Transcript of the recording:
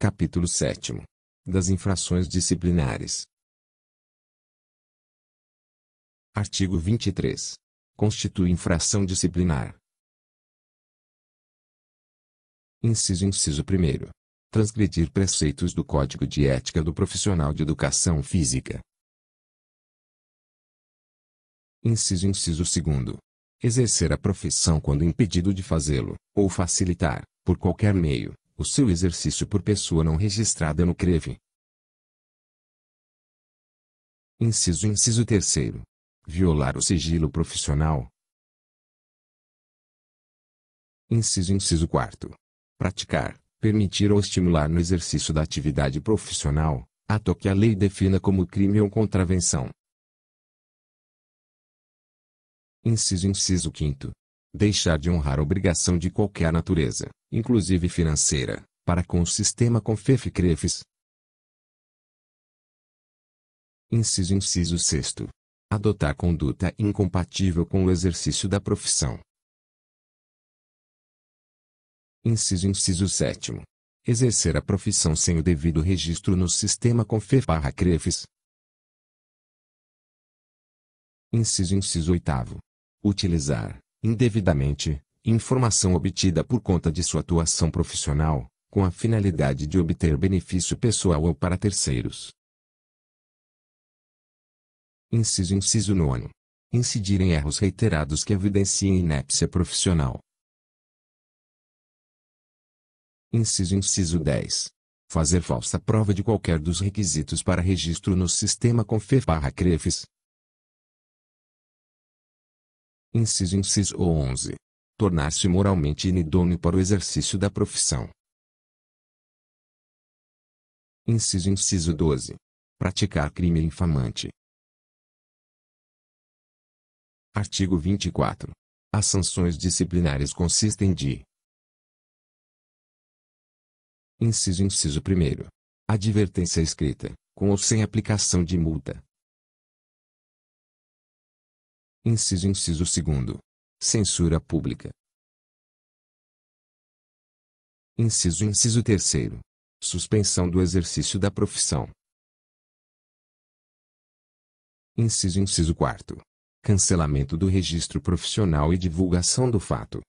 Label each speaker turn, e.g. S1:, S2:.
S1: Capítulo 7 Das infrações disciplinares. Artigo 23.
S2: Constitui infração disciplinar. Inciso inciso 1 Transgredir preceitos do Código de Ética do Profissional de Educação Física. Inciso inciso 2 Exercer a profissão quando impedido de fazê-lo, ou facilitar, por qualquer meio, o seu exercício por pessoa não registrada no CREVE. Inciso Inciso terceiro. Violar o sigilo profissional. Inciso Inciso quarto. Praticar, permitir ou estimular no exercício da atividade profissional, ato que a lei defina como crime ou contravenção. Inciso Inciso quinto. Deixar de honrar obrigação de qualquer natureza inclusive financeira, para com o sistema CONFEF-CREFES. Inciso Inciso sexto. Adotar conduta incompatível com o exercício da profissão. Inciso Inciso sétimo. Exercer a profissão sem o devido registro no sistema CONFEF-CREFES. Inciso Inciso oitavo. Utilizar, indevidamente, informação obtida por conta de sua atuação profissional, com a finalidade de obter benefício pessoal ou para terceiros. Inciso Inciso 9. Incidir em erros reiterados que evidenciem inépcia profissional. Inciso Inciso 10. Fazer falsa prova de qualquer dos requisitos para registro no sistema CONFEF-CREFES. Inciso Inciso 11 tornar-se moralmente inidôneo para o exercício da profissão. Inciso inciso 12.
S1: Praticar crime infamante. Artigo
S2: 24. As sanções disciplinares consistem de Inciso inciso 1 Advertência escrita, com ou sem
S1: aplicação de multa. Inciso inciso 2 Censura pública.
S2: Inciso Inciso terceiro. Suspensão do exercício da profissão. Inciso Inciso quarto. Cancelamento do registro profissional e divulgação do fato.